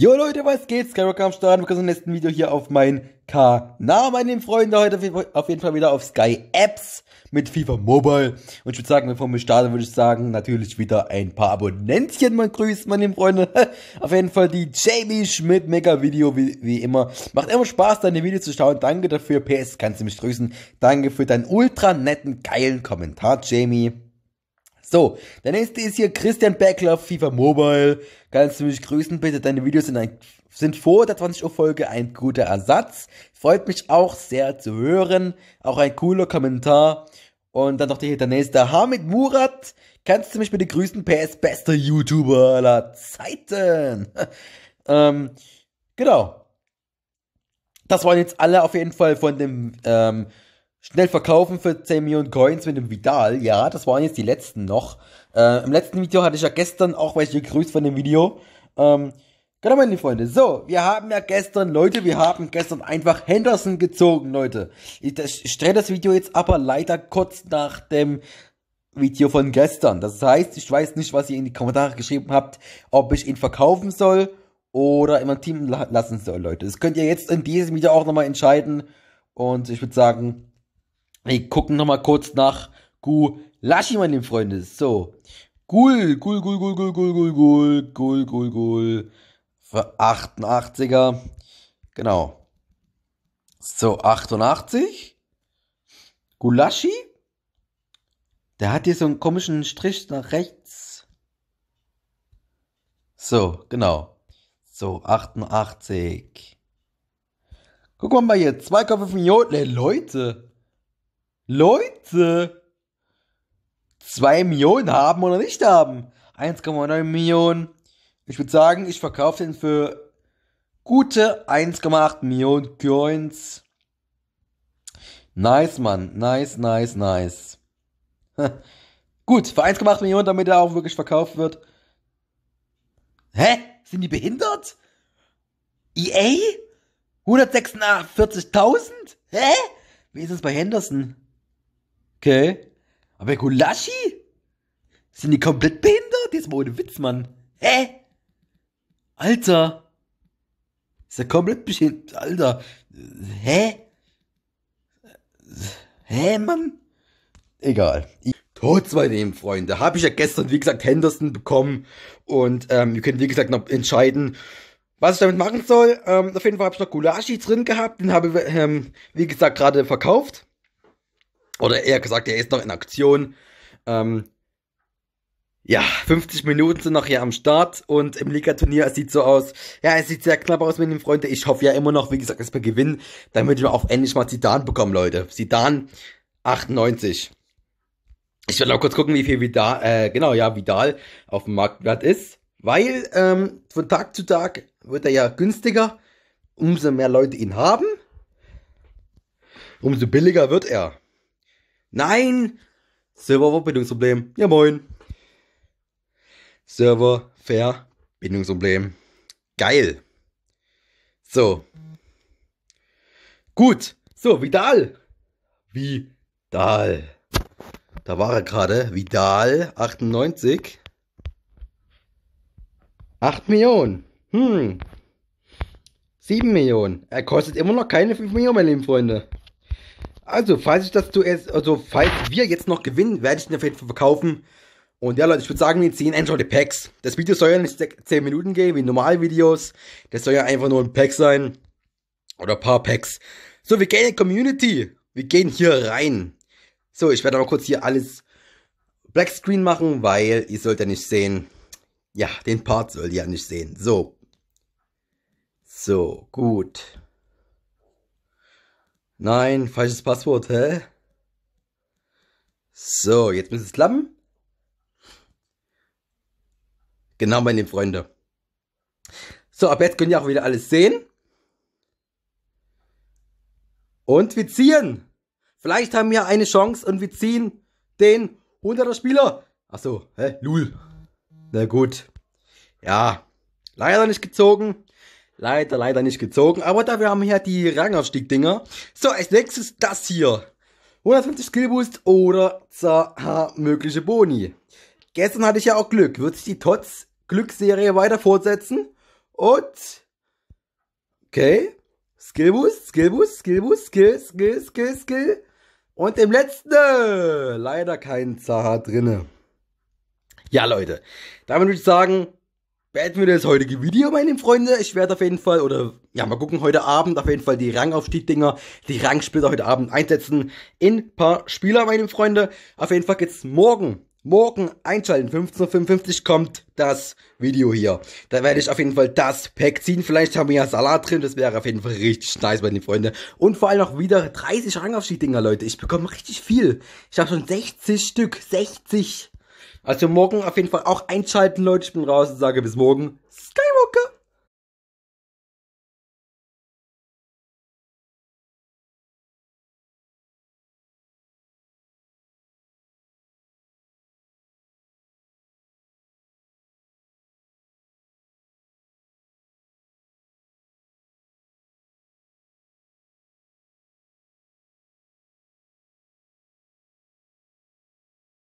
Jo Leute, was geht? Skyrock am Start. Wir kommen zum nächsten Video hier auf meinen Kanal, meine Freunde. Heute auf jeden Fall wieder auf Sky Apps mit FIFA Mobile. Und ich würde sagen, bevor wir starten, würde ich sagen, natürlich wieder ein paar Abonnentchen mal grüßen, meine Freunde. auf jeden Fall die Jamie Schmidt, mega Video, wie, wie immer. Macht immer Spaß, deine Videos zu schauen. Danke dafür. PS, kannst du mich grüßen. Danke für deinen ultra netten, geilen Kommentar, Jamie. So, der nächste ist hier Christian Beckler, FIFA Mobile. Kannst du mich grüßen, bitte? Deine Videos sind, ein, sind vor der 20 Uhr Folge ein guter Ersatz. Freut mich auch sehr zu hören. Auch ein cooler Kommentar. Und dann noch der, nächste Hamid Murat. Kannst du mich bitte grüßen? PS bester YouTuber aller Zeiten. ähm, genau. Das waren jetzt alle auf jeden Fall von dem ähm, Schnell verkaufen für 10 Millionen Coins mit dem Vidal. Ja, das waren jetzt die letzten noch. Äh, Im letzten Video hatte ich ja gestern auch welche gegrüßt von dem Video. Ähm, genau, meine Freunde. So, wir haben ja gestern, Leute, wir haben gestern einfach Henderson gezogen, Leute. Ich, ich stelle das Video jetzt aber leider kurz nach dem Video von gestern. Das heißt, ich weiß nicht, was ihr in die Kommentare geschrieben habt, ob ich ihn verkaufen soll oder in meinem Team lassen soll, Leute. Das könnt ihr jetzt in diesem Video auch nochmal entscheiden. Und ich würde sagen, wir gucken mal kurz nach Gulaschi, meine Freunde. So. Gul, Gul, Gul, Gul, Gul, Gul, Gul, Gul, Gul, Gul, Gul. Für 88er. Genau. So, 88. Gulashi. Der hat hier so einen komischen Strich nach rechts. So, genau. So, 88. Guck mal hier, zwei Köpfe von Jodle, Leute. Leute, 2 Millionen haben oder nicht haben. 1,9 Millionen. Ich würde sagen, ich verkaufe den für gute 1,8 Millionen Coins. Nice, Mann. Nice, nice, nice. Gut, für 1,8 Millionen, damit er auch wirklich verkauft wird. Hä? Sind die behindert? EA? 146.000? Hä? Wie ist es bei Henderson? Okay. Aber Gulaschi? Sind die komplett behindert? Jetzt mal ohne Witz, Mann. Hä? Alter. Ist der komplett behindert. Alter. Hä? Hä, Mann? Egal. Tod zwei nehmen, Freunde. Habe ich ja gestern, wie gesagt, Henderson bekommen. Und ähm, ihr könnt, wie gesagt, noch entscheiden, was ich damit machen soll. Ähm, auf jeden Fall habe ich noch Gulaschi drin gehabt. Den habe ich, ähm, wie gesagt, gerade verkauft. Oder eher gesagt, er ist noch in Aktion. Ähm, ja, 50 Minuten sind noch hier am Start und im Liga-Turnier sieht so aus, ja, es sieht sehr knapp aus mit den Freunden. Ich hoffe ja immer noch, wie gesagt, dass wir gewinnen, Dann würde ich auch endlich mal Zidane bekommen, Leute. Zidane 98. Ich werde noch kurz gucken, wie viel Vidal, äh, genau, ja, Vidal auf dem Marktwert ist, weil ähm, von Tag zu Tag wird er ja günstiger, umso mehr Leute ihn haben, umso billiger wird er. Nein! Server Verbindungsproblem. Ja moin. Server Verbindungsproblem. Geil. So. Gut. So, Vidal. Vidal. Da war er gerade. Vidal 98. 8 Millionen. Hm. 7 Millionen. Er kostet immer noch keine 5 Millionen, meine lieben Freunde. Also, falls ich das zuerst, also falls wir jetzt noch gewinnen, werde ich den auf jeden Fall verkaufen. Und ja, Leute, ich würde sagen, wir ziehen endlich die Packs. Das Video soll ja nicht 10 Minuten gehen, wie normal Videos. Das soll ja einfach nur ein Pack sein. Oder ein paar Packs. So, wir gehen in die Community. Wir gehen hier rein. So, ich werde aber kurz hier alles Black Screen machen, weil ihr sollt ja nicht sehen. Ja, den Part sollt ihr ja nicht sehen. So. So, gut. Nein, falsches Passwort, hä? So, jetzt müsste es klappen. Genau meine Freunde. So, ab jetzt könnt ihr auch wieder alles sehen. Und wir ziehen. Vielleicht haben wir eine Chance und wir ziehen den 100er Spieler. Achso, hä? Lul. Na gut. Ja, leider nicht gezogen. Leider, leider nicht gezogen, aber da wir haben wir ja die Rangaufstieg-Dinger. So, als nächstes das hier. 150 Skillboost oder zaha mögliche Boni. Gestern hatte ich ja auch Glück. Wird sich die Tots Glücksserie weiter fortsetzen? Und... Okay. Skillboost, Skillboost, Skillboost, Skill, Skill, Skill, Skill. Und im letzten leider kein Zaha drinne. Ja, Leute. Damit würde ich sagen, beenden wir das heutige Video, meine Freunde. Ich werde auf jeden Fall, oder ja, mal gucken, heute Abend auf jeden Fall die Rangaufstieg-Dinger, die Rangsplitter heute Abend einsetzen in paar Spieler, meine Freunde. Auf jeden Fall geht's morgen morgen einschalten. 15.55 Uhr kommt das Video hier. Da werde ich auf jeden Fall das Pack ziehen. Vielleicht haben wir ja Salat drin. Das wäre auf jeden Fall richtig nice, meine Freunde. Und vor allem auch wieder 30 Rangaufstieg-Dinger, Leute. Ich bekomme richtig viel. Ich habe schon 60 Stück. 60. Also morgen auf jeden Fall auch einschalten, Leute. Ich bin raus und sage bis morgen. Skywalker!